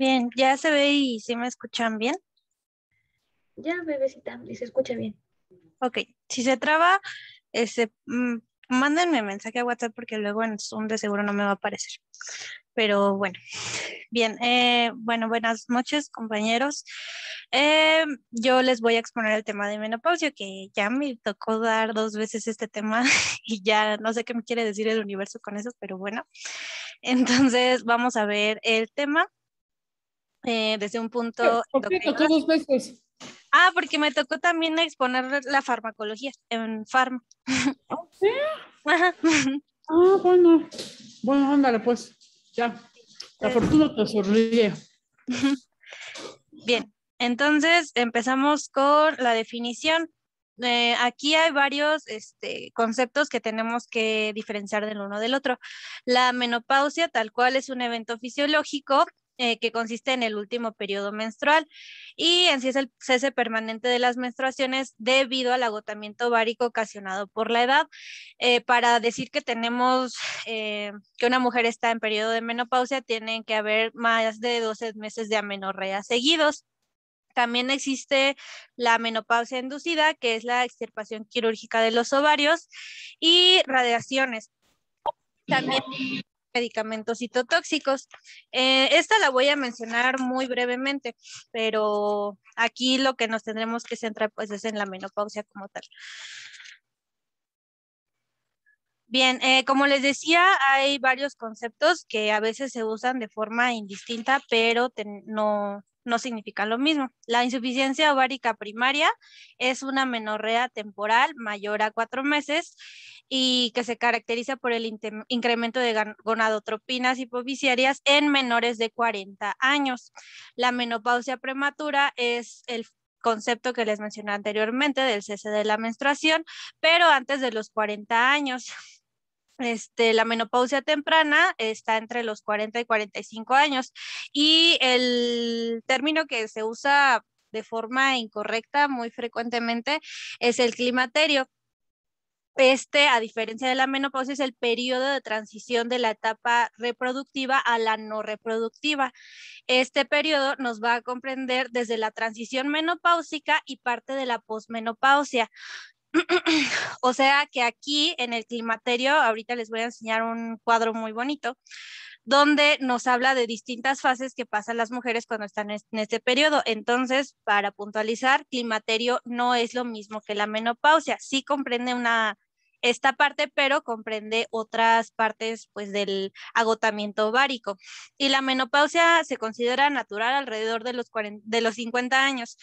Bien, ¿ya se ve y si me escuchan bien? Ya, bebecita, y se escucha bien. Ok, si se traba, ese, mm, mándenme mensaje a WhatsApp porque luego en Zoom de seguro no me va a aparecer. Pero bueno, bien, eh, bueno, buenas noches compañeros. Eh, yo les voy a exponer el tema de menopausia, que ya me tocó dar dos veces este tema y ya no sé qué me quiere decir el universo con eso, pero bueno. Entonces vamos a ver el tema. Eh, desde un punto... ¿Por qué tocó dos veces? Ah, porque me tocó también exponer la farmacología en farma. ¿Ah, ¿Sí? Ah, bueno. Bueno, ándale, pues. Ya. La eh. fortuna te sonríe. Bien. Entonces empezamos con la definición. Eh, aquí hay varios este, conceptos que tenemos que diferenciar del uno del otro. La menopausia, tal cual, es un evento fisiológico eh, que consiste en el último periodo menstrual y en sí es el cese permanente de las menstruaciones debido al agotamiento ovárico ocasionado por la edad. Eh, para decir que tenemos eh, que una mujer está en periodo de menopausia, tienen que haber más de 12 meses de amenorrea seguidos. También existe la menopausia inducida, que es la extirpación quirúrgica de los ovarios, y radiaciones. También medicamentos citotóxicos. Eh, esta la voy a mencionar muy brevemente, pero aquí lo que nos tendremos que centrar pues es en la menopausia como tal. Bien, eh, como les decía, hay varios conceptos que a veces se usan de forma indistinta, pero no, no significan lo mismo. La insuficiencia ovárica primaria es una menorrea temporal mayor a cuatro meses y que se caracteriza por el incremento de gonadotropinas hipoviciarias en menores de 40 años. La menopausia prematura es el concepto que les mencioné anteriormente del cese de la menstruación, pero antes de los 40 años. Este, la menopausia temprana está entre los 40 y 45 años y el término que se usa de forma incorrecta muy frecuentemente es el climaterio este, a diferencia de la menopausia, es el periodo de transición de la etapa reproductiva a la no reproductiva. Este periodo nos va a comprender desde la transición menopáusica y parte de la posmenopausia. o sea que aquí en el climaterio, ahorita les voy a enseñar un cuadro muy bonito, donde nos habla de distintas fases que pasan las mujeres cuando están en este periodo. Entonces, para puntualizar, climaterio no es lo mismo que la menopausia, sí comprende una esta parte, pero comprende otras partes pues del agotamiento ovárico. Y la menopausia se considera natural alrededor de los, 40, de los 50 años,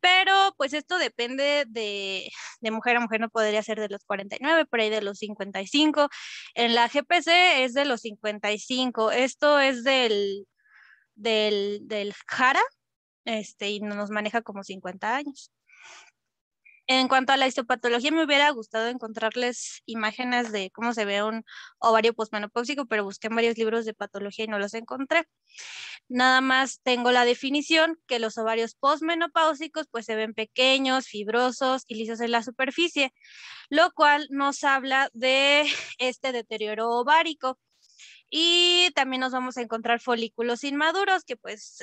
pero pues esto depende de, de, mujer a mujer, no podría ser de los 49, por ahí de los 55. En la GPC es de los 55, esto es del, del, del Jara, este, y nos maneja como 50 años. En cuanto a la histopatología, me hubiera gustado encontrarles imágenes de cómo se ve un ovario posmenopáusico, pero busqué en varios libros de patología y no los encontré. Nada más tengo la definición que los ovarios posmenopáusicos pues se ven pequeños, fibrosos y lisos en la superficie, lo cual nos habla de este deterioro ovárico y también nos vamos a encontrar folículos inmaduros, que pues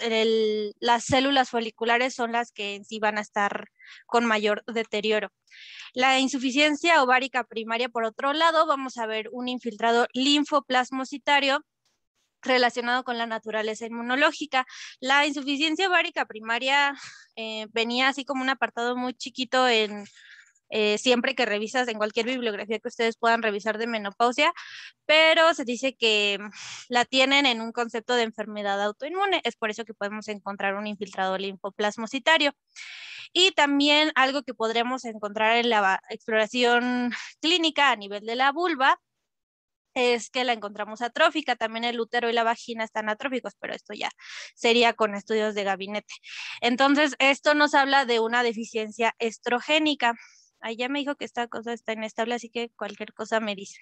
las células foliculares son las que en sí van a estar con mayor deterioro. La insuficiencia ovárica primaria, por otro lado, vamos a ver un infiltrado linfoplasmocitario relacionado con la naturaleza inmunológica. La insuficiencia ovárica primaria eh, venía así como un apartado muy chiquito en eh, siempre que revisas en cualquier bibliografía que ustedes puedan revisar de menopausia, pero se dice que la tienen en un concepto de enfermedad autoinmune, es por eso que podemos encontrar un infiltrado linfoplasmocitario. Y también algo que podremos encontrar en la exploración clínica a nivel de la vulva es que la encontramos atrófica, también el útero y la vagina están atróficos, pero esto ya sería con estudios de gabinete. Entonces, esto nos habla de una deficiencia estrogénica ya me dijo que esta cosa está inestable, así que cualquier cosa me dice.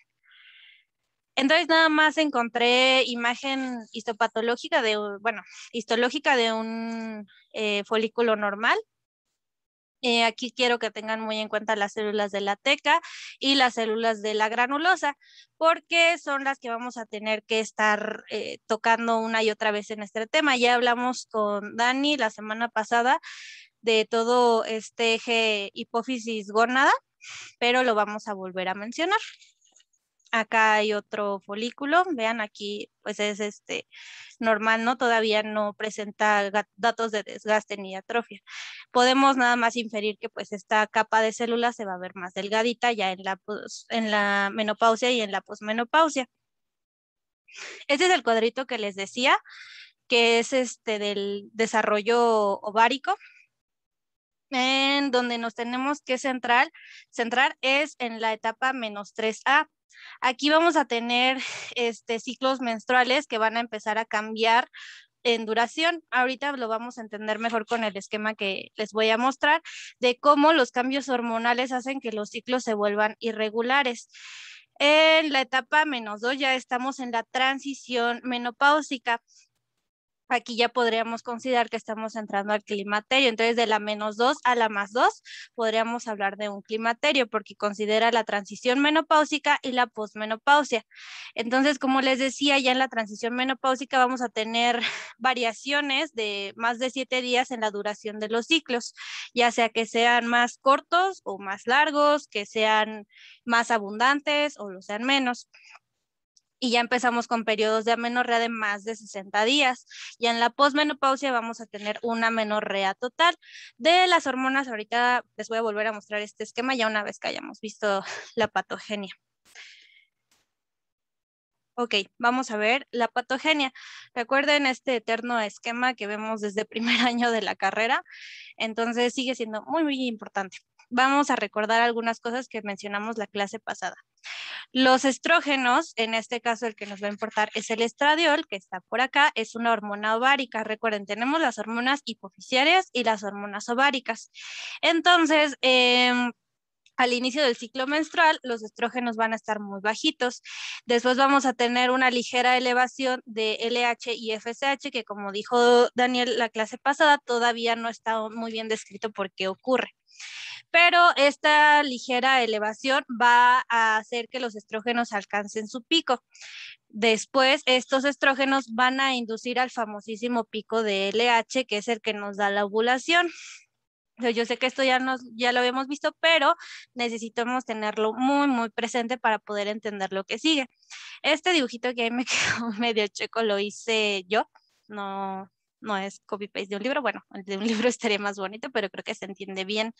Entonces nada más encontré imagen histopatológica de, bueno, histológica de un eh, folículo normal. Eh, aquí quiero que tengan muy en cuenta las células de la teca y las células de la granulosa, porque son las que vamos a tener que estar eh, tocando una y otra vez en este tema. Ya hablamos con Dani la semana pasada de todo este eje hipófisis gónada, pero lo vamos a volver a mencionar. Acá hay otro folículo, vean aquí, pues es este normal, ¿no? Todavía no presenta datos de desgaste ni atrofia. Podemos nada más inferir que pues esta capa de células se va a ver más delgadita ya en la, en la menopausia y en la posmenopausia. Este es el cuadrito que les decía, que es este del desarrollo ovárico, en donde nos tenemos que centrar, es en la etapa menos 3A. Aquí vamos a tener este, ciclos menstruales que van a empezar a cambiar en duración. Ahorita lo vamos a entender mejor con el esquema que les voy a mostrar de cómo los cambios hormonales hacen que los ciclos se vuelvan irregulares. En la etapa menos 2 ya estamos en la transición menopáusica aquí ya podríamos considerar que estamos entrando al climaterio. Entonces, de la menos 2 a la más 2, podríamos hablar de un climaterio porque considera la transición menopáusica y la posmenopausia. Entonces, como les decía, ya en la transición menopáusica vamos a tener variaciones de más de 7 días en la duración de los ciclos, ya sea que sean más cortos o más largos, que sean más abundantes o lo sean menos y ya empezamos con periodos de amenorrea de más de 60 días. Y en la posmenopausia vamos a tener una amenorrea total de las hormonas. Ahorita les voy a volver a mostrar este esquema ya una vez que hayamos visto la patogenia. Ok, vamos a ver la patogenia. Recuerden este eterno esquema que vemos desde el primer año de la carrera, entonces sigue siendo muy, muy importante. Vamos a recordar algunas cosas que mencionamos la clase pasada. Los estrógenos, en este caso el que nos va a importar es el estradiol, que está por acá, es una hormona ovárica. Recuerden, tenemos las hormonas hipofisiarias y las hormonas ováricas. Entonces, em, al inicio del ciclo menstrual, los estrógenos van a estar muy bajitos. Después vamos a tener una ligera elevación de LH y FSH, que como dijo Daniel la clase pasada, todavía no está muy bien descrito por qué ocurre pero esta ligera elevación va a hacer que los estrógenos alcancen su pico. Después, estos estrógenos van a inducir al famosísimo pico de LH, que es el que nos da la ovulación. Yo sé que esto ya, nos, ya lo habíamos visto, pero necesitamos tenerlo muy, muy presente para poder entender lo que sigue. Este dibujito que ahí me quedó medio checo lo hice yo, no, no es copy-paste de un libro, bueno, el de un libro estaría más bonito, pero creo que se entiende bien.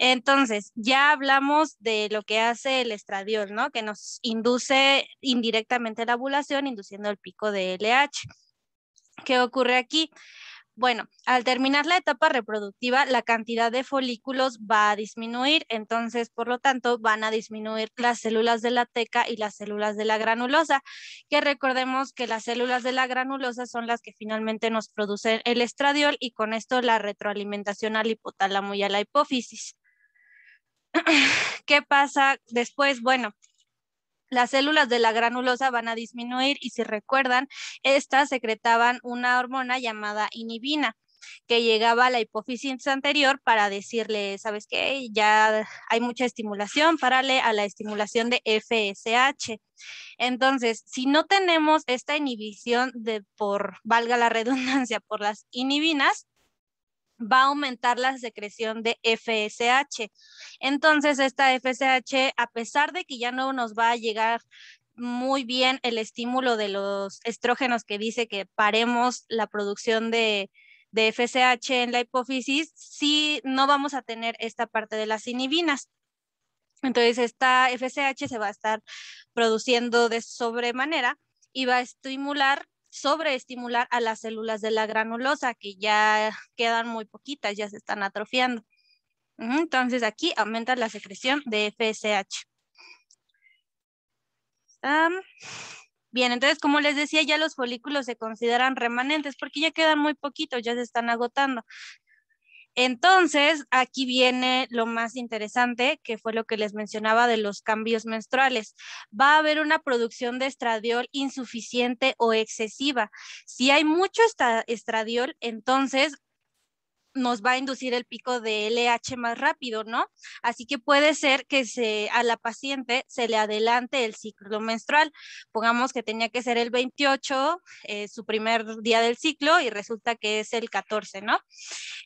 Entonces, ya hablamos de lo que hace el estradiol, ¿no? Que nos induce indirectamente la ovulación, induciendo el pico de LH. ¿Qué ocurre aquí? Bueno, al terminar la etapa reproductiva, la cantidad de folículos va a disminuir, entonces, por lo tanto, van a disminuir las células de la teca y las células de la granulosa, que recordemos que las células de la granulosa son las que finalmente nos producen el estradiol y con esto la retroalimentación al hipotálamo y a la hipófisis. ¿Qué pasa después? Bueno, las células de la granulosa van a disminuir y si recuerdan, estas secretaban una hormona llamada inhibina que llegaba a la hipófisis anterior para decirle, ¿sabes qué? Ya hay mucha estimulación, párale a la estimulación de FSH. Entonces, si no tenemos esta inhibición de por, valga la redundancia, por las inhibinas, va a aumentar la secreción de FSH. Entonces, esta FSH, a pesar de que ya no nos va a llegar muy bien el estímulo de los estrógenos que dice que paremos la producción de, FSH en la hipófisis, sí no vamos a tener esta parte de las inhibinas. Entonces, esta FSH se va a estar produciendo de sobremanera y va a estimular sobreestimular a las células de la granulosa, que ya quedan muy poquitas, ya se están atrofiando. Entonces aquí aumenta la secreción de FSH. bien, entonces como les decía, ya los folículos se consideran remanentes porque ya quedan muy poquitos, ya se están agotando. Entonces, aquí viene lo más interesante, que fue lo que les mencionaba de los cambios menstruales. Va a haber una producción de estradiol insuficiente o excesiva. Si hay mucho estradiol, entonces nos va a inducir el pico de LH más rápido, ¿no? Así que puede ser que a la paciente se le adelante el ciclo menstrual. Pongamos que tenía que ser el 28, eh, su primer día del ciclo, y resulta que es el 14, ¿no?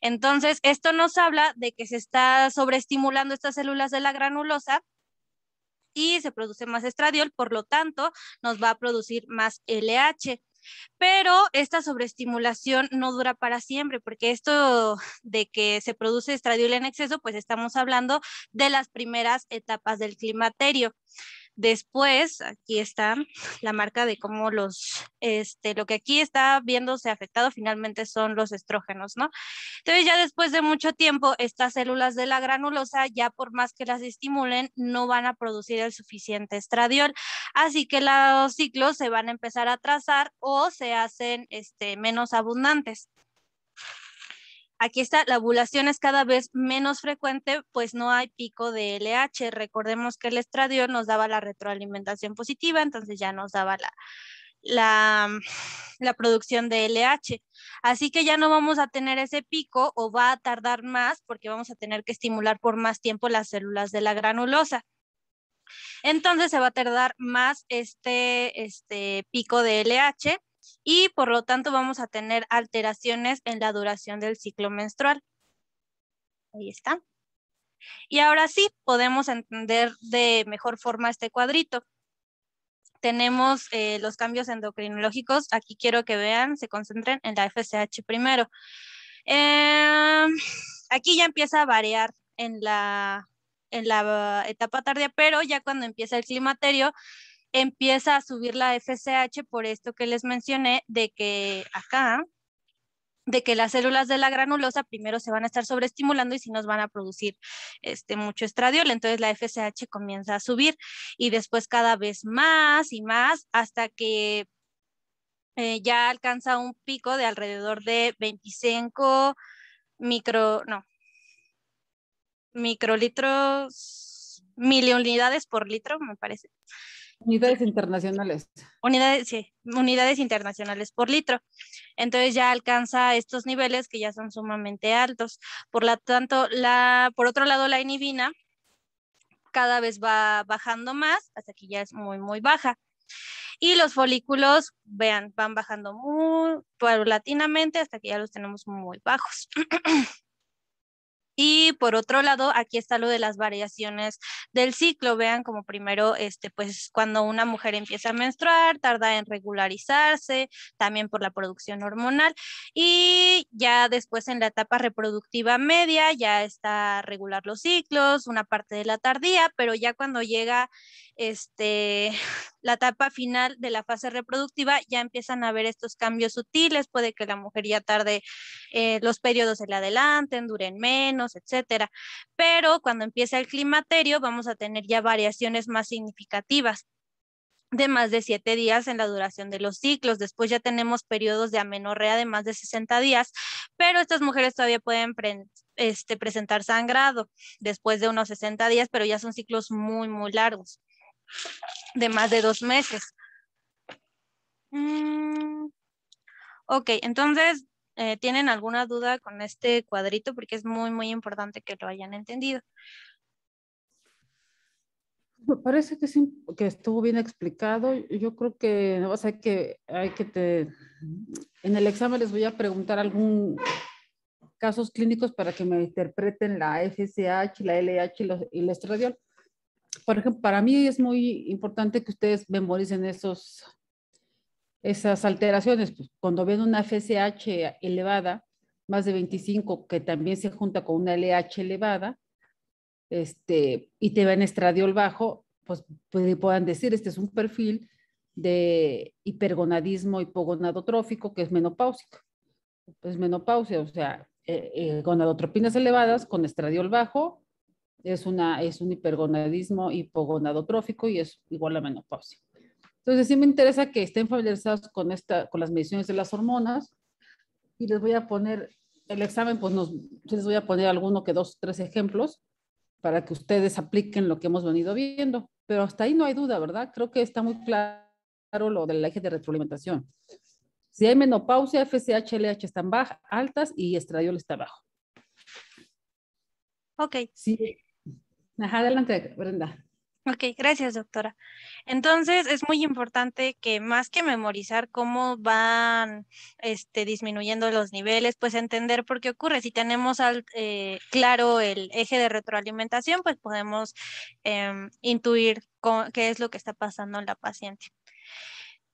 Entonces, esto nos habla de que se está sobreestimulando estas células de la granulosa y se produce más estradiol, por lo tanto, nos va a producir más LH pero esta sobreestimulación no dura para siempre, porque esto de que se produce estradiol en exceso, pues estamos hablando de las primeras etapas del climaterio. Después, aquí está la marca de cómo los, este, lo que aquí está viéndose afectado finalmente son los estrógenos, ¿no? Entonces ya después de mucho tiempo, estas células de la granulosa, ya por más que las estimulen, no van a producir el suficiente estradiol. Así que los ciclos se van a empezar a trazar o se hacen este, menos abundantes. Aquí está, la ovulación es cada vez menos frecuente, pues no hay pico de LH. Recordemos que el estradiol nos daba la retroalimentación positiva, entonces ya nos daba la, la, producción de LH. Así que ya no vamos a tener ese pico o va a tardar más porque vamos a tener que estimular por más tiempo las células de la granulosa. Entonces se va a tardar más este, este pico de LH y por lo tanto vamos a tener alteraciones en la duración del ciclo menstrual. Ahí está. Y ahora sí, podemos entender de mejor forma este cuadrito. Tenemos eh, los cambios endocrinológicos. Aquí quiero que vean, se concentren en la FSH primero. Em, aquí ya empieza a variar en la, en la etapa tardía, pero ya cuando empieza el climaterio, empieza a subir la FSH por esto que les mencioné de que acá, de que las células de la granulosa primero se van a estar sobreestimulando y si nos van a producir este, mucho estradiol, entonces la FSH comienza a subir y después cada vez más y más hasta que eh, ya alcanza un pico de alrededor de 25 micro, no, microlitros, unidades por litro, me parece. Unidades internacionales. Unidades, sí, unidades internacionales por litro. Entonces ya alcanza estos niveles que ya son sumamente altos. Por lo tanto, la, por otro lado, la inhibina cada vez va bajando más, hasta que ya es muy, muy baja. Y los folículos, vean, van bajando muy paulatinamente hasta que ya los tenemos muy bajos. Y por otro lado, aquí está lo de las variaciones del ciclo. Vean como primero, este, pues cuando una mujer empieza a menstruar, tarda en regularizarse, también por la producción hormonal. Y ya después en la etapa reproductiva media, ya está regular los ciclos, una parte de la tardía, pero ya cuando llega este, la etapa final de la fase reproductiva, ya empiezan a ver estos cambios sutiles, puede que la mujer ya tarde, eh, los periodos se le adelanten, duren menos, etcétera. Pero cuando empieza el climaterio, vamos a tener ya variaciones más significativas de más de siete días en la duración de los ciclos. Después ya tenemos periodos de amenorrea de más de 60 días, pero estas mujeres todavía pueden este, presentar sangrado después de unos 60 días, pero ya son ciclos muy, muy largos de más de dos meses. Mm, ok, entonces, eh, ¿tienen alguna duda con este cuadrito? Porque es muy, muy importante que lo hayan entendido. Me parece que, que estuvo bien explicado. Yo creo que, o sea, que hay que te... En el examen les voy a preguntar algún casos clínicos para que me interpreten la FSH, la LH y, la y el estradiol por ejemplo, para mí es muy importante que ustedes memoricen esos, esas alteraciones. Pues, cuando ven una FSH elevada, más de 25, que también se junta con una LH elevada, este, y te ven estradiol bajo, pues, pueden puedan decir, este es un perfil de hipergonadismo hipogonadotrófico, que es menopáusico. Es menopausia, o sea, eh, eh, gonadotropinas elevadas con estradiol bajo es, una, es un hipergonadismo hipogonadotrófico y es igual a menopausia. Entonces, sí me interesa que estén familiarizados con, esta, con las mediciones de las hormonas y les voy a poner el examen, pues les voy a poner alguno que dos, tres ejemplos para que ustedes apliquen lo que hemos venido viendo. Pero hasta ahí no hay duda, ¿verdad? Creo que está muy claro lo del eje de retroalimentación. Si hay menopausia, FSH, LH están bajas, altas y estradiol está bajo. Ok. sí adelante, Brenda. Ok, gracias, doctora. Entonces, es muy importante que más que memorizar cómo van este, disminuyendo los niveles, pues entender por qué ocurre. Si tenemos al, eh, claro el eje de retroalimentación, pues podemos em, intuir qué es lo que está pasando en la paciente.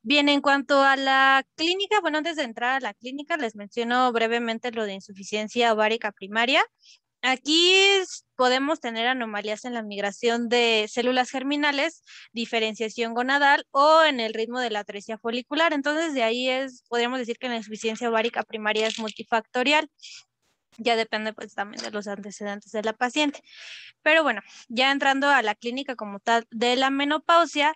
Bien, en cuanto a la clínica, bueno, antes de entrar a la clínica, les menciono brevemente lo de insuficiencia ovárica primaria. Aquí podemos tener anomalías en la migración de células germinales, diferenciación gonadal o en el ritmo de la atresia folicular. Entonces, de ahí es, podríamos decir que la insuficiencia ovárica primaria es multifactorial. Ya depende pues también de los antecedentes de la paciente. Pero bueno, ya entrando a la clínica como tal de la menopausia,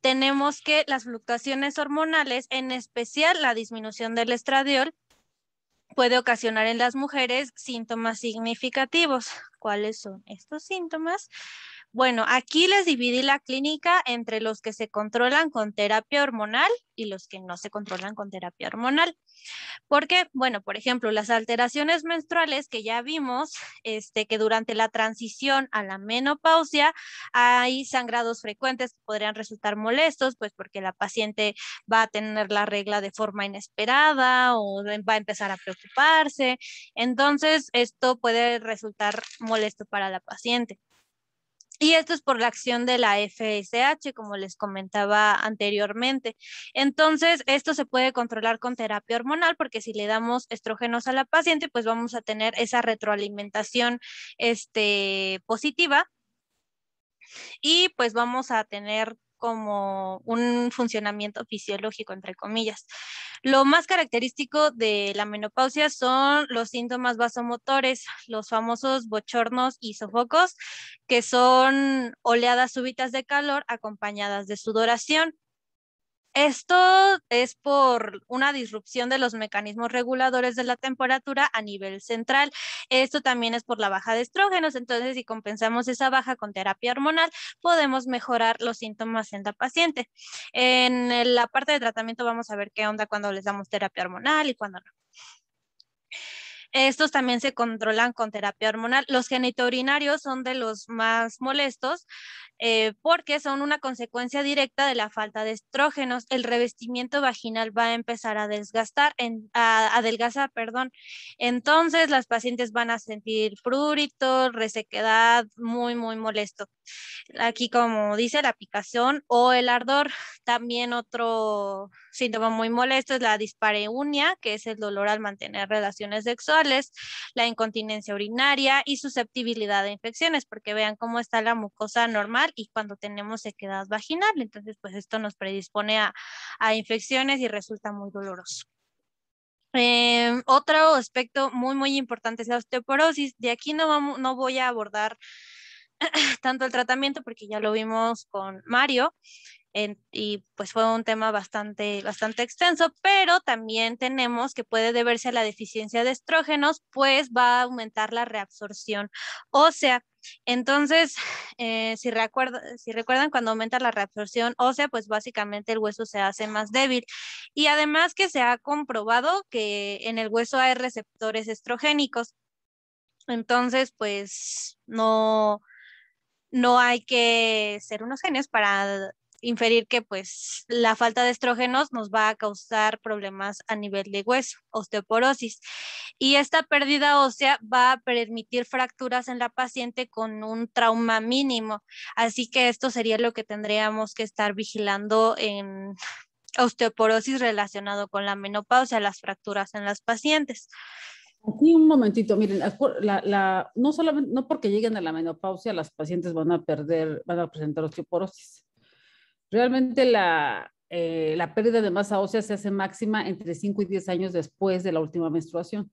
tenemos que las fluctuaciones hormonales, en especial la disminución del estradiol, puede ocasionar en las mujeres síntomas significativos. ¿Cuáles son estos síntomas? Bueno, aquí les dividí la clínica entre los que se controlan con terapia hormonal y los que no se controlan con terapia hormonal. Porque, bueno, por ejemplo, las alteraciones menstruales que ya vimos, este, que durante la transición a la menopausia hay sangrados frecuentes que podrían resultar molestos, pues porque la paciente va a tener la regla de forma inesperada o va a empezar a preocuparse. Entonces, esto puede resultar molesto para la paciente. Y esto es por la acción de la FSH, como les comentaba anteriormente. Entonces, esto se puede controlar con terapia hormonal, porque si le damos estrógenos a la paciente, pues vamos a tener esa retroalimentación este, positiva y pues vamos a tener como un funcionamiento fisiológico, entre comillas. Lo más característico de la menopausia son los síntomas vasomotores, los famosos bochornos y sofocos, que son oleadas súbitas de calor acompañadas de sudoración. Esto es por una disrupción de los mecanismos reguladores de la temperatura a nivel central. Esto también es por la baja de estrógenos. Entonces, si compensamos esa baja con terapia hormonal, podemos mejorar los síntomas en la paciente. En la parte de tratamiento vamos a ver qué onda cuando les damos terapia hormonal y cuando no. Estos también se controlan con terapia hormonal. Los genitourinarios son de los más molestos eh, porque son una consecuencia directa de la falta de estrógenos. El revestimiento vaginal va a empezar a desgastar, adelgazar, perdón. Entonces las pacientes van a sentir prurito, resequedad, muy, muy molesto. Aquí, como dice, la picación o el ardor. También otro síntoma muy molesto es la dispareunia, que es el dolor al mantener relaciones sexuales, la incontinencia urinaria y susceptibilidad a infecciones, porque vean cómo está la mucosa normal y cuando tenemos sequedad vaginal. Entonces, pues esto nos predispone a, infecciones y resulta muy doloroso. Em, otro aspecto muy, muy importante es la osteoporosis. De aquí no, no voy a abordar tanto el tratamiento, porque ya lo vimos con Mario, y pues fue un tema bastante, bastante extenso, pero también tenemos que puede deberse a la deficiencia de estrógenos, pues va a aumentar la reabsorción ósea. Entonces, eh, si, recuerda, si recuerdan, cuando aumenta la reabsorción ósea, pues básicamente el hueso se hace más débil. Y además que se ha comprobado que en el hueso hay receptores estrogénicos. Entonces, pues no, no hay que ser unos genes para inferir que pues la falta de estrógenos nos va a causar problemas a nivel de hueso, osteoporosis. Y esta pérdida ósea va a permitir fracturas en la paciente con un trauma mínimo. Así que esto sería lo que tendríamos que estar vigilando en osteoporosis relacionado con la menopausia, las fracturas en las pacientes un momentito, miren, la, no solamente, no porque lleguen a la menopausia las pacientes van a perder, van a presentar osteoporosis. Realmente la, eh, la pérdida de masa ósea se hace máxima entre 5 y 10 años después de la última menstruación.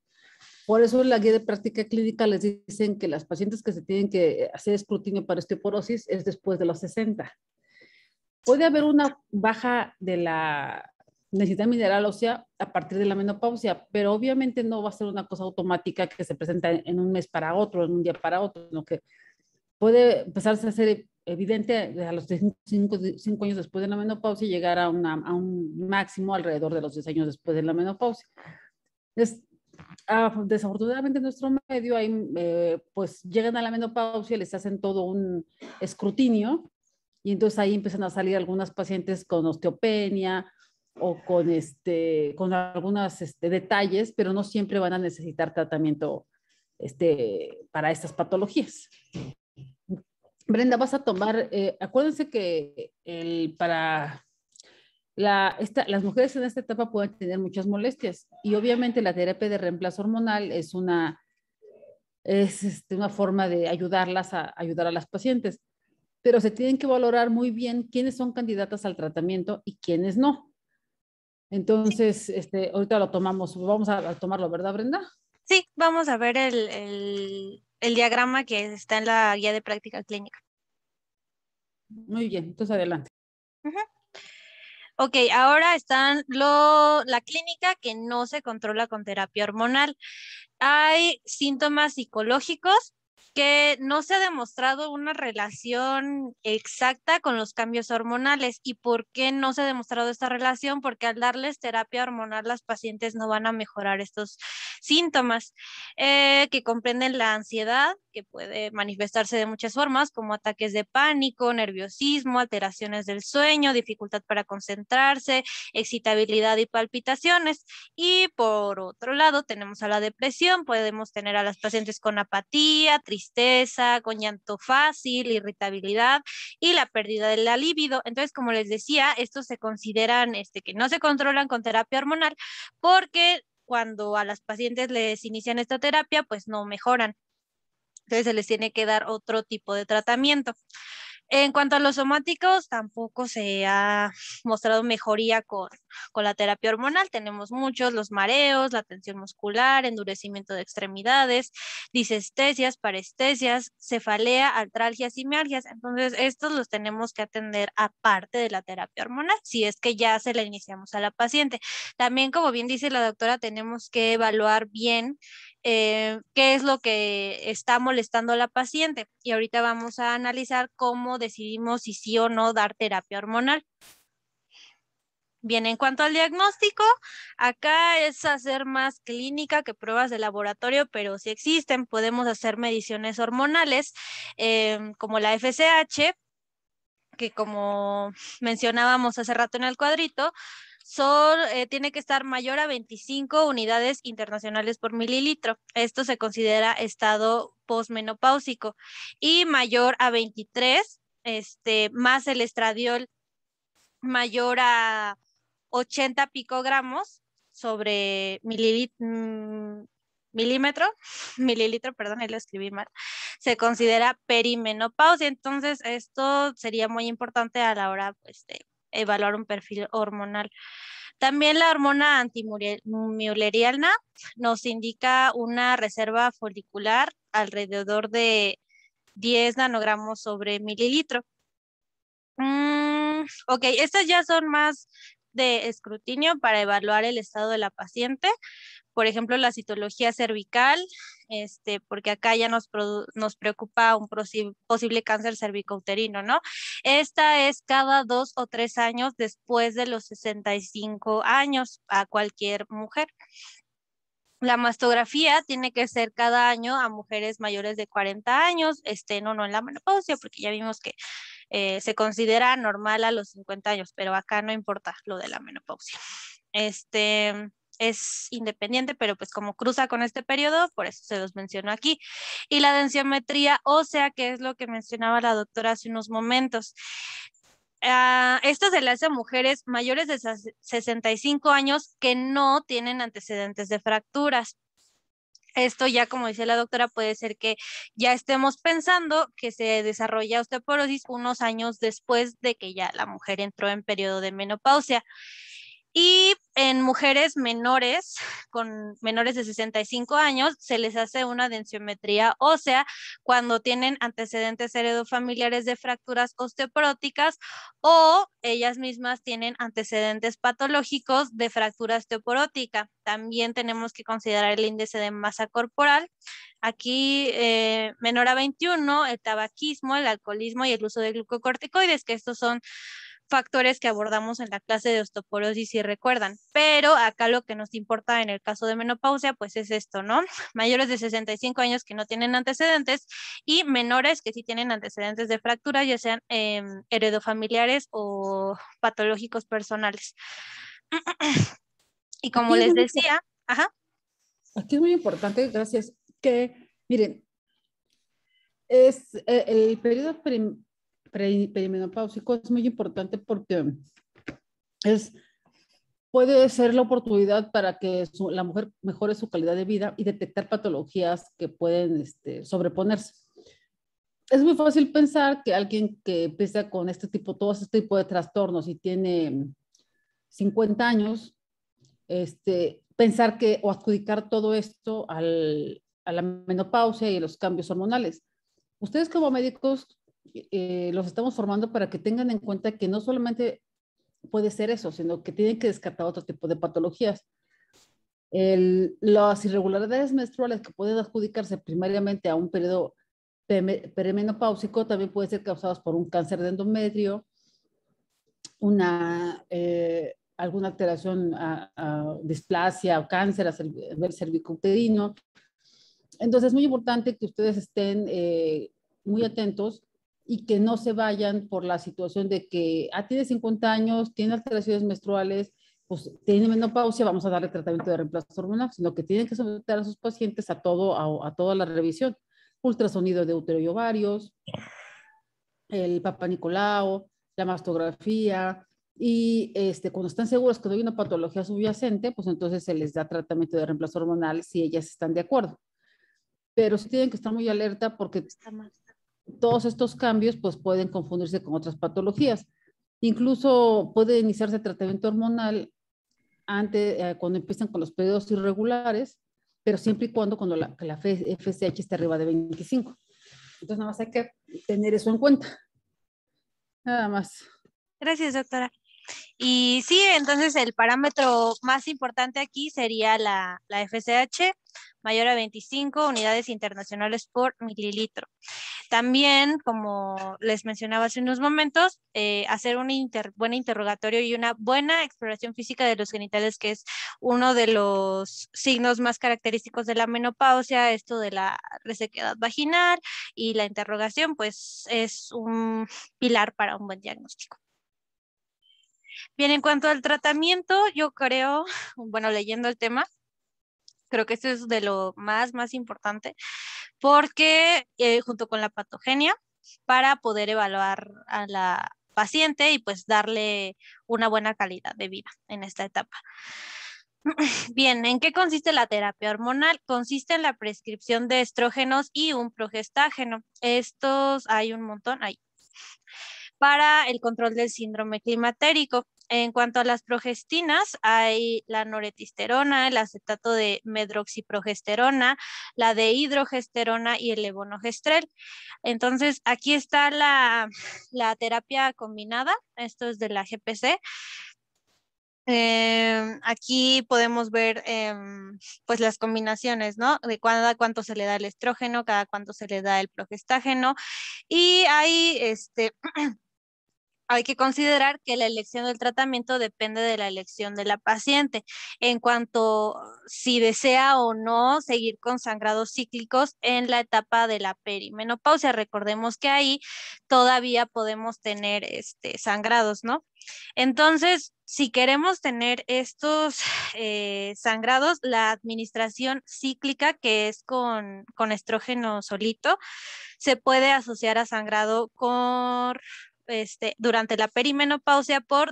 Por eso en la guía de práctica clínica les dicen que las pacientes que se tienen que hacer escrutinio para osteoporosis es después de los 60. Puede haber una baja de la necesita mineral ósea a partir de la menopausia, pero obviamente no va a ser una cosa automática que se presenta en un mes para otro, en un día para otro, sino que puede empezarse a ser evidente a los 5 años después de la menopausia y llegar a, una, a, un máximo alrededor de los 10 años después de la menopausia. Ah, desafortunadamente en nuestro medio eh, pues llegan a la menopausia, les hacen todo un escrutinio y entonces ahí empiezan a salir algunas pacientes con osteopenia, o con, este, con algunos este, detalles, pero no siempre van a necesitar tratamiento este, para estas patologías. Brenda, vas a tomar, eh, acuérdense que el, para la, esta, las mujeres en esta etapa pueden tener muchas molestias y obviamente la terapia de reemplazo hormonal es una, es este, una forma de ayudarlas a ayudar a las pacientes, pero se tienen que valorar muy bien quiénes son candidatas al tratamiento y quiénes no. Entonces, este, ahorita lo tomamos, vamos a tomarlo, ¿verdad, Brenda? Sí, vamos a ver el, el, diagrama que está en la guía de práctica clínica. Muy bien, entonces adelante. Ok, ahora están la clínica que no se controla con terapia hormonal. Hay síntomas psicológicos que no se ha demostrado una relación exacta con los cambios hormonales. ¿Y por qué no se ha demostrado esta relación? Porque al darles terapia hormonal, las pacientes no van a mejorar estos síntomas, eh, que comprenden la ansiedad, que puede manifestarse de muchas formas, como ataques de pánico, nerviosismo, alteraciones del sueño, dificultad para concentrarse, excitabilidad y palpitaciones. Y por otro lado, tenemos a la depresión, podemos tener a las pacientes con apatía, tristeza, tristeza, con llanto fácil, irritabilidad y la pérdida de la libido. Entonces, como les decía, estos se consideran este, que no se controlan con terapia hormonal porque cuando a las pacientes les inician esta terapia, pues no mejoran. Entonces se les tiene que dar otro tipo de tratamiento. En cuanto a los somáticos, tampoco se ha mostrado mejoría con, la terapia hormonal. Tenemos muchos, los mareos, la tensión muscular, endurecimiento de extremidades, disestesias, parestesias, cefalea, artralgias y mialgias. Entonces, estos los tenemos que atender aparte de la terapia hormonal, si es que ya se la iniciamos a la paciente. También, como bien dice la doctora, tenemos que evaluar bien eh, qué es lo que está molestando a la paciente. Y ahorita vamos a analizar cómo decidimos si sí o no dar terapia hormonal. Bien, en cuanto al diagnóstico, acá es hacer más clínica que pruebas de laboratorio, pero si existen, podemos hacer mediciones hormonales em, como la FSH, que como mencionábamos hace rato en el cuadrito, Sol eh, tiene que estar mayor a 25 unidades internacionales por mililitro. Esto se considera estado posmenopáusico y mayor a 23, este, más el estradiol mayor a 80 picogramos sobre mililitro mm, milímetro, mililitro, perdón, ahí lo escribí mal, se considera perimenopausia. Entonces, esto sería muy importante a la hora pues, de evaluar un perfil hormonal. También la hormona antimuleriana nos indica una reserva folicular alrededor de 10 nanogramos sobre mililitro. Mm, ok, estas ya son más de escrutinio para evaluar el estado de la paciente por ejemplo, la citología cervical, este, porque acá ya nos, nos preocupa un posible cáncer cervicouterino, ¿no? Esta es cada dos o tres años después de los 65 años a cualquier mujer. La mastografía tiene que ser cada año a mujeres mayores de 40 años, estén o no en la menopausia, porque ya vimos que eh, se considera normal a los 50 años, pero acá no importa lo de la menopausia. Este, es independiente, pero pues como cruza con este periodo, por eso se los menciono aquí. Y la densiometría ósea, que es lo que mencionaba la doctora hace unos momentos. Ah, esto se le hace a mujeres mayores de 65 años que no tienen antecedentes de fracturas. Esto ya, como dice la doctora, puede ser que ya estemos pensando que se desarrolla osteoporosis unos años después de que ya la mujer entró en periodo de menopausia. Y en mujeres menores, con menores de 65 años, se les hace una densiometría ósea cuando tienen antecedentes heredofamiliares de fracturas osteoporóticas o ellas mismas tienen antecedentes patológicos de fractura osteoporótica. También tenemos que considerar el índice de masa corporal. Aquí, eh, menor a 21, el tabaquismo, el alcoholismo y el uso de glucocorticoides, que estos son factores que abordamos en la clase de osteoporosis, si recuerdan. Pero acá lo que nos importa en el caso de menopausia, pues es esto, ¿no? Mayores de 65 años que no tienen antecedentes y menores que sí tienen antecedentes de fractura, ya sean em, heredofamiliares o patológicos personales. Y como les decía, ajá. Aquí es muy importante, gracias, que miren, es eh, el periodo pre es muy importante porque es, puede ser la oportunidad para que la mujer mejore su calidad de vida y detectar patologías que pueden este, sobreponerse. Es muy fácil pensar que alguien que empieza con este tipo, todo este tipo de trastornos y tiene 50 años, este, pensar que o adjudicar todo esto al, a la menopausia y los cambios hormonales. Ustedes como médicos eh, los estamos formando para que tengan en cuenta que no solamente puede ser eso, sino que tienen que descartar otro tipo de patologías. las irregularidades menstruales que pueden adjudicarse primariamente a un periodo perimenopáusico también pueden ser causadas por un cáncer de endometrio, una, eh, alguna alteración a, displasia o cáncer del cervicouterino. Entonces es muy importante que ustedes estén eh, muy atentos y que no se vayan por la situación de que, ah, tiene 50 años, tiene alteraciones menstruales, pues tiene menopausia, vamos a darle tratamiento de reemplazo hormonal, sino que tienen que someter a sus pacientes a, todo, a, toda la revisión, ultrasonido de útero y ovarios, el Papa la mastografía, y este, cuando están seguros que no hay una patología subyacente, pues entonces se les da tratamiento de reemplazo hormonal si ellas están de acuerdo. Pero sí tienen que estar muy alerta porque todos estos cambios pues pueden confundirse con otras patologías. Incluso puede iniciarse tratamiento hormonal antes, eh, cuando empiezan con los periodos irregulares, pero siempre y cuando, cuando la, la FSH esté arriba de 25. Entonces, nada más hay que tener eso en cuenta. Nada más. Gracias, doctora. Y sí, entonces el parámetro más importante aquí sería la, la FSH mayor a 25 unidades internacionales por mililitro. También, como les mencionaba hace unos momentos, eh, hacer un buen interrogatorio y una buena exploración física de los genitales, que es uno de los signos más característicos de la menopausia, esto de la resequedad vaginal y la interrogación, pues es un pilar para un buen diagnóstico. Bien, en cuanto al tratamiento, yo creo, bueno, leyendo el tema, creo que esto es de lo más, más importante, porque eh, junto con la patogenia, para poder evaluar a la paciente y pues darle una buena calidad de vida en esta etapa. Bien, ¿en qué consiste la terapia hormonal? Consiste en la prescripción de estrógenos y un progestágeno. Estos hay un montón ahí. Para el control del síndrome climatérico. En cuanto a las progestinas, hay la noretisterona, el acetato de medroxiprogesterona, la de hidrogesterona y el levonogestrel. Entonces, aquí está la, terapia combinada, esto es de la GPC. Em, aquí podemos ver em, pues las combinaciones, ¿no? De cada cuánto se le da el estrógeno, cada cuánto se le da el progestágeno y hay este hay que considerar que la elección del tratamiento depende de la elección de la paciente en cuanto si desea o no seguir con sangrados cíclicos en la etapa de la perimenopausia. Recordemos que ahí todavía podemos tener este, sangrados, ¿no? Entonces, si queremos tener estos eh, sangrados, la administración cíclica, que es con, con estrógeno solito, se puede asociar a sangrado con este, durante la perimenopausia por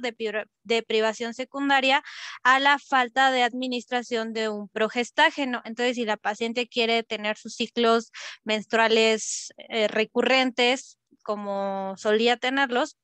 deprivación secundaria a la falta de administración de un progestágeno. Entonces, si la paciente quiere tener sus ciclos menstruales eh, recurrentes, como solía tenerlos,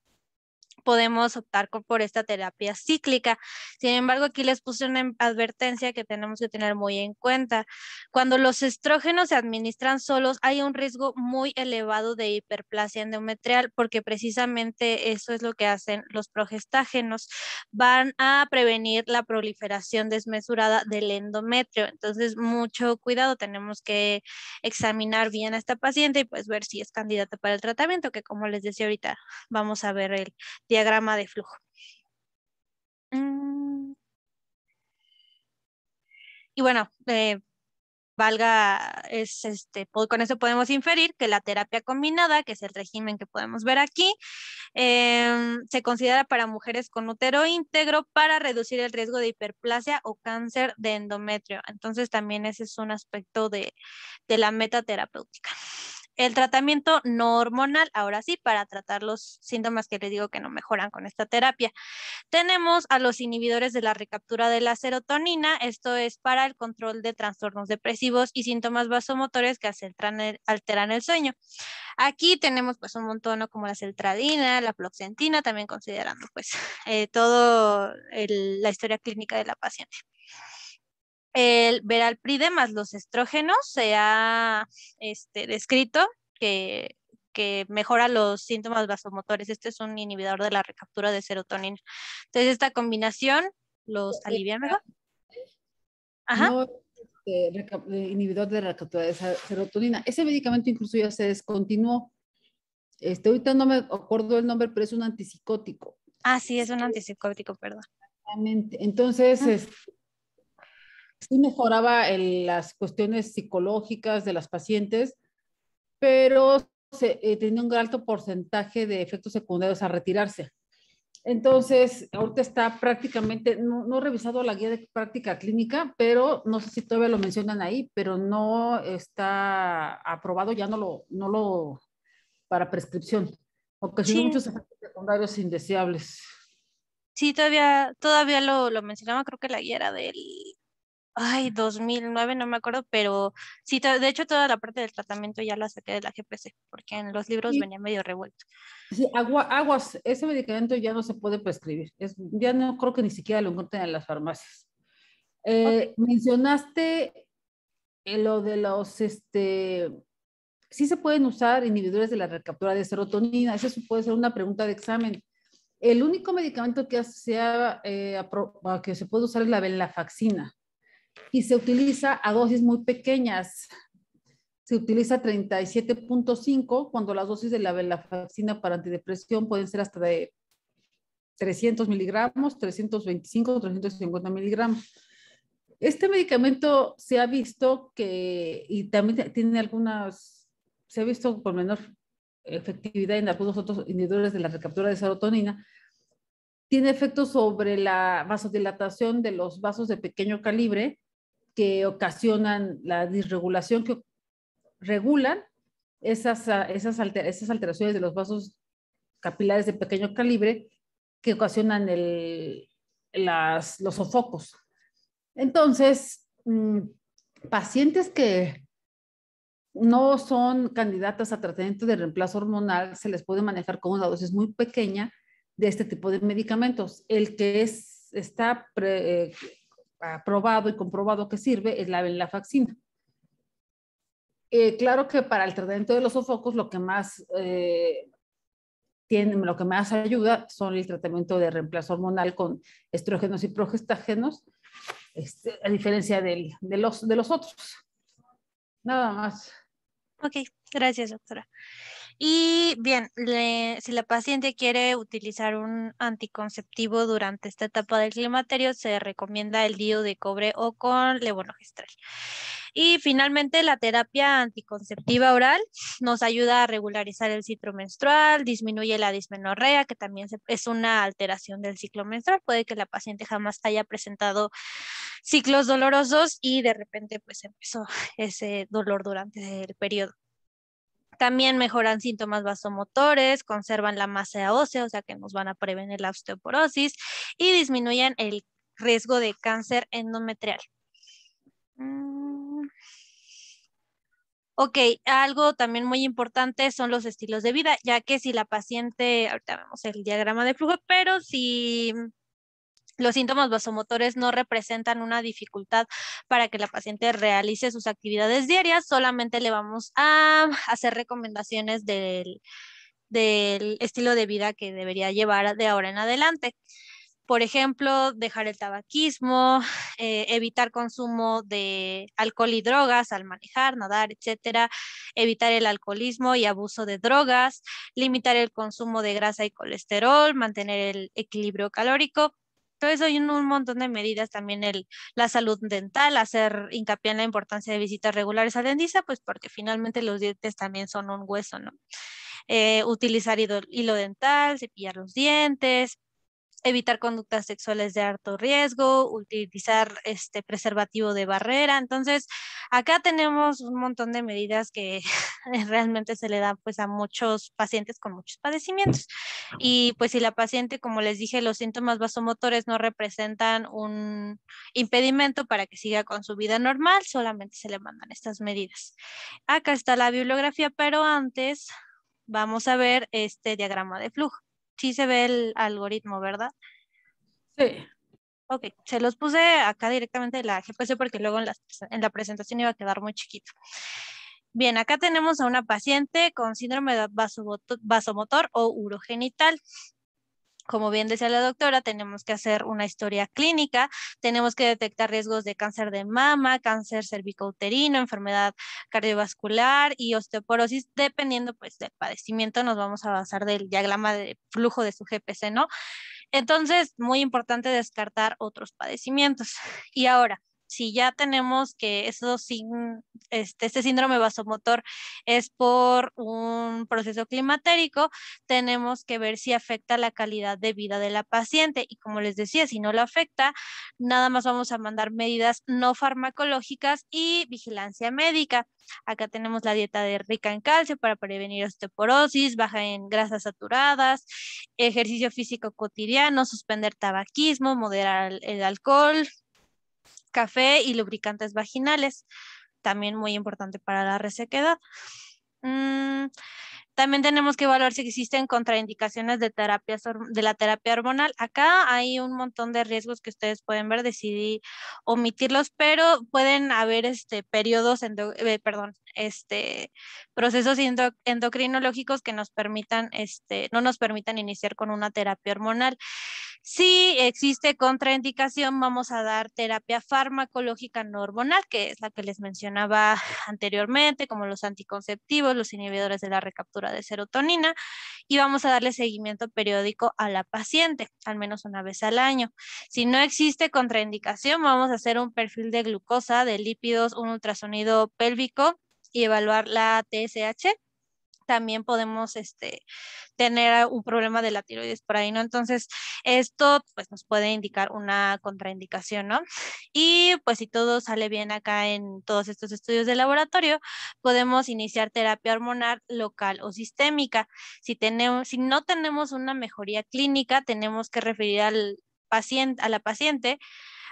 podemos optar por esta terapia cíclica. Sin embargo, aquí les puse una em, advertencia que tenemos que tener muy en cuenta. Cuando los estrógenos se administran solos, hay un riesgo muy elevado de hiperplasia endometrial, porque precisamente eso es lo que hacen los progestágenos. Van a prevenir la proliferación desmesurada del endometrio. Entonces, mucho cuidado, tenemos que examinar bien a esta paciente y pues ver si es candidata para el tratamiento, que como les decía ahorita, vamos a ver el diagrama de flujo. Mm. Y bueno, eh, valga, es este, con eso podemos inferir que la terapia combinada, que es el régimen que podemos ver aquí, em, se considera para mujeres con útero íntegro para reducir el riesgo de hiperplasia o cáncer de endometrio. Entonces también ese es un aspecto de, de la meta terapéutica el tratamiento no hormonal, ahora sí, para tratar los síntomas que les digo que no mejoran con esta terapia. Tenemos a los inhibidores de la recaptura de la serotonina, esto es para el control de trastornos depresivos y síntomas vasomotores que alteran el, sueño. Aquí tenemos pues un montón como la celtradina, la floxentina, también considerando pues eh, todo la historia clínica de la paciente. El veralpride más los estrógenos se ha este, descrito que, que mejora los síntomas vasomotores. Este es un inhibidor de la recaptura de serotonina. Entonces, esta combinación los alivia ¿verdad? Ajá. Este, eh, inhibidor de la recaptura de serotonina. Ese medicamento incluso ya se descontinuó. Este, ahorita no me acuerdo el nombre, pero es un antipsicótico. Ah, sí, es un antipsicótico, perdón. Exactamente. Entonces, es, este, sí mejoraba en las cuestiones psicológicas de las pacientes, pero se, eh, tenía un alto porcentaje de efectos secundarios a retirarse. Entonces, ahorita está prácticamente, no, he revisado la guía de práctica clínica, pero no sé si todavía lo mencionan ahí, pero no está aprobado, ya no lo, no lo, para prescripción. Porque muchos efectos secundarios indeseables. Sí, todavía, todavía lo, lo mencionaba, creo que la guía era del ay, 2009, no me acuerdo, pero sí, de hecho toda la parte del tratamiento ya la saqué de la GPC, porque en los libros venía medio revuelto. Sí, agua, aguas, ese medicamento ya no se puede prescribir, es, ya no creo que ni siquiera lo encuentren en las farmacias. Eh, mencionaste eh, lo de los, este, sí se pueden usar inhibidores de la recaptura de serotonina, eso puede ser una pregunta de examen. El único medicamento que, eh, ah, que se puede usar es la venlafaxina y se utiliza a dosis muy pequeñas. Se utiliza 37.5 cuando las dosis de la velafacina para antidepresión pueden ser hasta de 300 miligramos, 325, 350 miligramos. Este medicamento se ha visto que, y también tiene algunas, se ha visto con menor efectividad en algunos otros inhibidores de la recaptura de serotonina, tiene efectos sobre la vasodilatación de los vasos de pequeño calibre que ocasionan la disregulación que regulan esas, ah, esas, alteraciones de los vasos capilares de pequeño calibre que ocasionan el, las, los sofocos. Entonces, mm, pacientes que no son candidatas a tratamiento de reemplazo hormonal se les puede manejar con una dosis muy pequeña de este tipo de medicamentos. El que es, está pre, eh, aprobado y comprobado que sirve es la venlafaxina. Eh, claro que para el tratamiento de los sofocos lo que más eh, tiene, lo que más ayuda son el tratamiento de reemplazo hormonal con estrógenos y progestágenos, este, a diferencia de, los, de los otros. Nada más. Ok, gracias, doctora. Y bien, si la paciente quiere utilizar un anticonceptivo durante esta etapa del climaterio, se recomienda el lío de cobre o con levonorgestrel. Y finalmente, la terapia anticonceptiva oral nos ayuda a regularizar el ciclo menstrual, disminuye la dismenorrea, que también es una alteración del ciclo menstrual. Puede que la paciente jamás haya presentado ciclos dolorosos y de repente pues empezó ese dolor durante el periodo. También mejoran síntomas vasomotores, conservan la masa ósea, o sea que nos van a prevenir la osteoporosis y disminuyen el riesgo de cáncer endometrial. Mm. Ok, algo también muy importante son los estilos de vida, ya que si la paciente, ahorita vemos el diagrama de flujo, pero si los síntomas vasomotores no representan una dificultad para que la paciente realice sus actividades diarias, solamente le vamos a hacer recomendaciones del, estilo de vida que debería llevar de ahora en adelante. Por ejemplo, dejar el tabaquismo, eh, evitar consumo de alcohol y drogas al manejar, nadar, etcétera, evitar el alcoholismo y abuso de drogas, limitar el consumo de grasa y colesterol, mantener el equilibrio calórico, entonces hay un, montón de medidas también el, la salud dental, hacer hincapié en la importancia de visitas regulares a dentista, pues porque finalmente los dientes también son un hueso, ¿no? Eh, utilizar hilo dental, cepillar los dientes, evitar conductas sexuales de alto riesgo, utilizar este preservativo de barrera. Entonces, acá tenemos un montón de medidas que realmente se le dan pues a muchos pacientes con muchos padecimientos. Y pues si la paciente, como les dije, los síntomas vasomotores no representan un impedimento para que siga con su vida normal, solamente se le mandan estas medidas. Acá está la bibliografía, pero antes vamos a ver este diagrama de flujo sí se ve el algoritmo, ¿verdad? Sí. Ok, se los puse acá directamente de la GPS porque luego en la, en presentación iba a quedar muy chiquito. Bien, acá tenemos a una paciente con síndrome de vasomotor o urogenital como bien decía la doctora, tenemos que hacer una historia clínica, tenemos que detectar riesgos de cáncer de mama, cáncer cervicouterino, enfermedad cardiovascular y osteoporosis, dependiendo pues del padecimiento, nos vamos a basar del diagrama de flujo de su GPC, ¿no? Entonces, muy importante descartar otros padecimientos. Y ahora, si ya tenemos que eso sin, este, este, síndrome vasomotor es por un proceso climatérico, tenemos que ver si afecta la calidad de vida de la paciente. Y como les decía, si no lo afecta, nada más vamos a mandar medidas no farmacológicas y vigilancia médica. Acá tenemos la dieta de rica en calcio para prevenir osteoporosis, baja en grasas saturadas, ejercicio físico cotidiano, suspender tabaquismo, moderar el alcohol, café y lubricantes vaginales, también muy importante para la resequedad. Mm, también tenemos que evaluar si existen contraindicaciones de, terapia, de la terapia hormonal. Acá hay un montón de riesgos que ustedes pueden ver, decidí omitirlos, pero pueden haber este, periodos, en eh, perdón, este, procesos endocrinológicos que nos permitan, este, no nos permitan iniciar con una terapia hormonal. Si existe contraindicación, vamos a dar terapia farmacológica no hormonal, que es la que les mencionaba anteriormente, como los anticonceptivos, los inhibidores de la recaptura de serotonina, y vamos a darle seguimiento periódico a la paciente, al menos una vez al año. Si no existe contraindicación, vamos a hacer un perfil de glucosa, de lípidos, un ultrasonido pélvico y evaluar la TSH, también podemos este, tener un problema de la tiroides por ahí, ¿no? Entonces, esto pues nos puede indicar una contraindicación, ¿no? Y pues si todo sale bien acá en todos estos estudios de laboratorio, podemos iniciar terapia hormonal local o sistémica. Si, tenemos, si no tenemos una mejoría clínica, tenemos que referir al paciente, a la paciente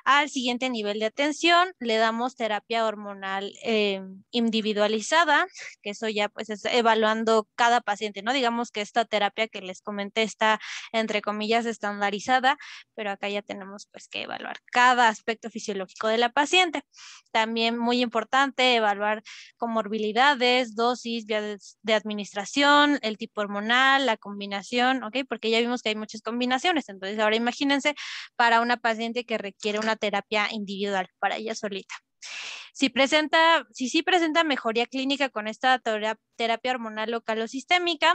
al siguiente nivel de atención le damos terapia hormonal eh, individualizada, que eso ya pues es evaluando cada paciente, ¿no? Digamos que esta terapia que les comenté está entre comillas estandarizada, pero acá ya tenemos pues que evaluar cada aspecto fisiológico de la paciente. También muy importante evaluar comorbilidades, dosis, vías de administración, el tipo hormonal, la combinación, ¿ok? Porque ya vimos que hay muchas combinaciones, entonces ahora imagínense para una paciente que requiere una terapia individual para ella solita. Si presenta, si sí presenta mejoría clínica con esta terapia hormonal local o sistémica,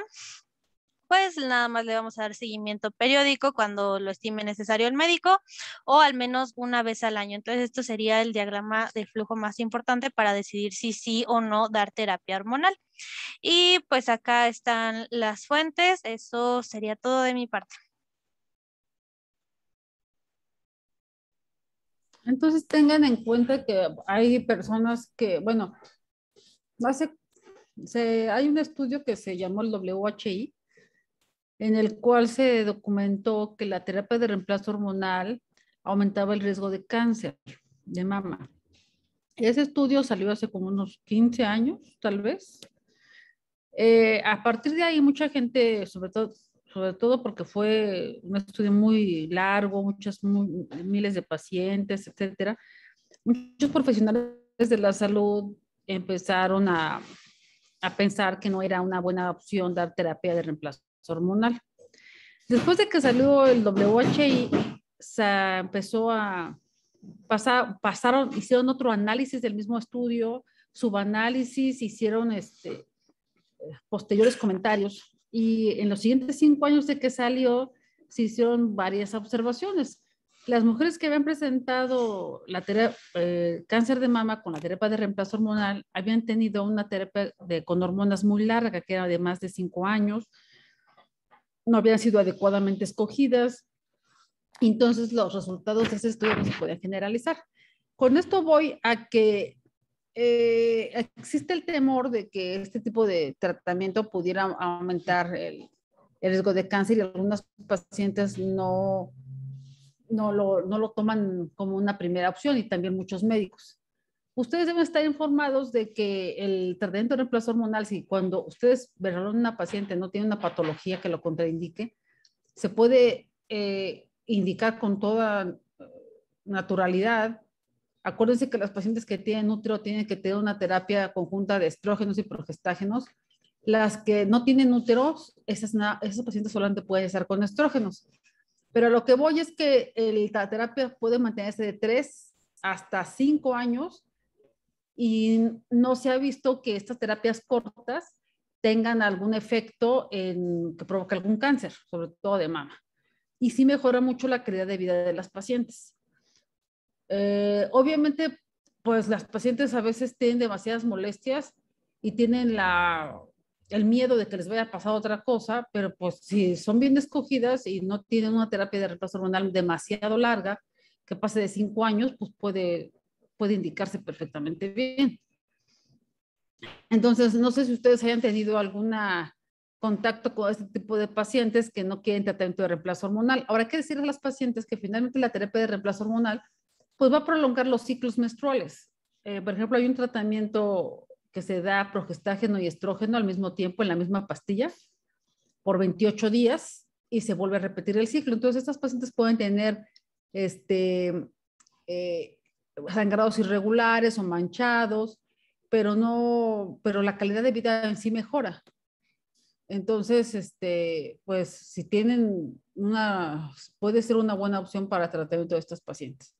pues nada más le vamos a dar seguimiento periódico cuando lo estime necesario el médico o al menos una vez al año. Entonces, esto sería el diagrama de flujo más importante para decidir si sí o no dar terapia hormonal. Y pues acá están las fuentes. Eso sería todo de mi parte. Entonces tengan en cuenta que hay personas que, bueno, hay un estudio que se llamó el WHI, en el cual se documentó que la terapia de reemplazo hormonal aumentaba el riesgo de cáncer de mama. Ese estudio salió hace como unos 15 años, tal vez. Eh, a partir de ahí, mucha gente, sobre todo sobre todo porque fue un estudio muy largo, muchas miles de pacientes, etcétera. Muchos profesionales de la salud empezaron a, a pensar que no era una buena opción dar terapia de reemplazo hormonal. Después de que salió el WHI, se empezó a pasar, pasaron, hicieron otro análisis del mismo estudio, subanálisis, hicieron este, posteriores comentarios y en los siguientes cinco años de que salió, se hicieron varias observaciones. Las mujeres que habían presentado la eh, cáncer de mama con la terapia de reemplazo hormonal habían tenido una terapia de, con hormonas muy larga, que era de más de cinco años, no habían sido adecuadamente escogidas, entonces los resultados de ese estudio no se podían generalizar. Con esto voy a que eh, existe el temor de que este tipo de tratamiento pudiera aumentar el, riesgo de cáncer y algunas pacientes no, no lo, no lo toman como una primera opción y también muchos médicos. Ustedes deben estar informados de que el tratamiento de reemplazo hormonal, si cuando ustedes verán una paciente no tiene una patología que lo contraindique, se puede eh, indicar con toda naturalidad acuérdense que las pacientes que tienen útero tienen que tener una terapia conjunta de estrógenos y progestágenos. Las que no tienen úteros, esas, esas pacientes solamente pueden estar con estrógenos. Pero lo que voy es que la terapia puede mantenerse de 3 hasta 5 años y no se ha visto que estas terapias cortas tengan algún efecto en, que provoque algún cáncer, sobre todo de mama. Y sí mejora mucho la calidad de vida de las pacientes. Eh, obviamente, pues las pacientes a veces tienen demasiadas molestias y tienen la, el miedo de que les vaya a pasar otra cosa, pero pues si son bien escogidas y no tienen una terapia de reemplazo hormonal demasiado larga, que pase de cinco años, pues puede, puede indicarse perfectamente bien. Entonces, no sé si ustedes hayan tenido algún contacto con este tipo de pacientes que no quieren tratamiento de reemplazo hormonal. Ahora, ¿qué decirles a las pacientes que finalmente la terapia de reemplazo hormonal pues va a prolongar los ciclos menstruales. Eh, por ejemplo, hay un tratamiento que se da progestágeno y estrógeno al mismo tiempo en la misma pastilla por 28 días y se vuelve a repetir el ciclo. Entonces, estas pacientes pueden tener este, eh, sangrados irregulares o manchados, pero no, pero la calidad de vida en sí mejora. Entonces, este, pues si tienen una, puede ser una buena opción para tratamiento de estas pacientes.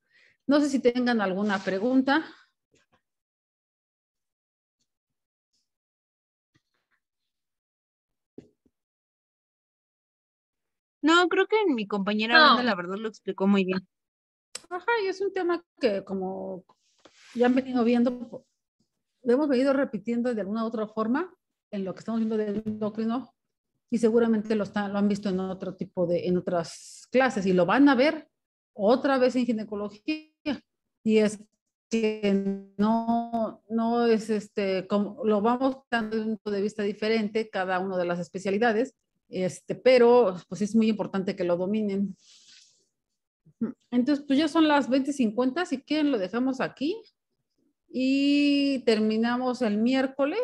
No sé si tengan alguna pregunta. No, creo que mi compañera la verdad lo explicó muy bien. Ajá, y es un tema que como ya han venido viendo, lo hemos venido repitiendo de alguna u otra forma en lo que estamos viendo del endocrino y seguramente lo, lo han visto en otro tipo de, en otras clases y lo van a ver otra vez en ginecología y es que no, no es este, como lo vamos dando un punto de vista diferente cada una de las especialidades, este, pero pues es muy importante que lo dominen. Entonces, pues ya son las 20.50, así que lo dejamos aquí y terminamos el miércoles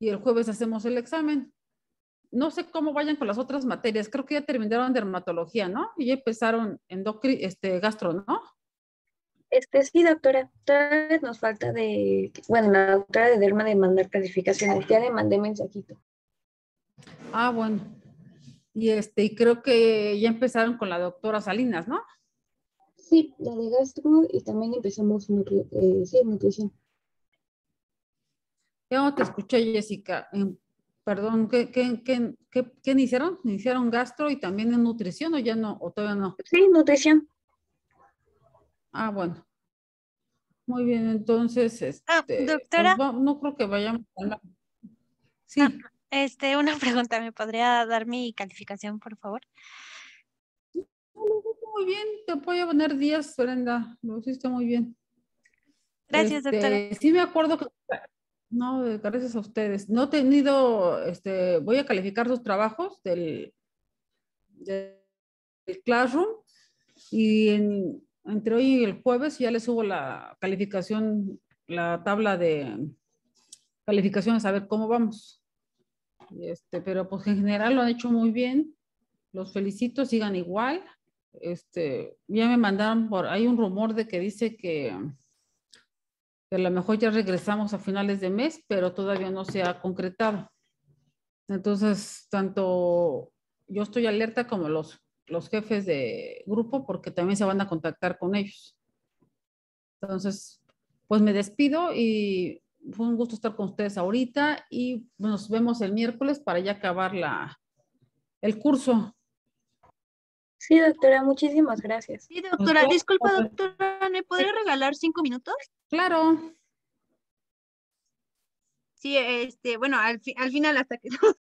y el jueves hacemos el examen. No sé cómo vayan con las otras materias, creo que ya terminaron dermatología, ¿no? Y ya empezaron este, gastro, ¿no? Este, sí, doctora, todavía nos falta de, bueno, la doctora de Derma de mandar calificaciones, ya le mandé mensajito. Ah, bueno. Y este, y creo que ya empezaron con la doctora Salinas, ¿no? Sí, la de gastro y también empezamos en eh, nutrición. Ya no te escuché, Jessica. Em, perdón, ¿qué, qué, qué, qué, qué hicieron? ¿Iniciaron gastro y también en nutrición o ya no? ¿O todavía no? Sí, nutrición. Ah, bueno. Muy bien, entonces, ah, este, pues, doctora. no, creo que vayamos a hablar. Sí. Ah, este, una pregunta, ¿me podría dar mi calificación, por favor? Muy bien, te voy a poner días, Brenda. Lo hiciste muy bien. Gracias, doctora. Este, sí, me acuerdo que. No, gracias a ustedes. No he tenido, este, voy a calificar sus trabajos del, del Classroom y en, entre hoy y el jueves ya les subo la calificación, la tabla de calificaciones, a ver cómo vamos. Este, pero pues en general lo han hecho muy bien. Los felicito, sigan igual. Este, ya me mandaron por, hay un rumor de que dice que, que a lo mejor ya regresamos a finales de mes, pero todavía no se ha concretado. Entonces, tanto yo estoy alerta como los los jefes de grupo porque también se van a contactar con ellos. Entonces, pues me despido y fue un gusto estar con ustedes ahorita y nos vemos el miércoles para ya acabar el curso. Sí, doctora, muchísimas gracias. Sí, doctora, disculpa, doctora, ¿me podría regalar cinco minutos? Claro. Sí, este, bueno, al, al final hasta que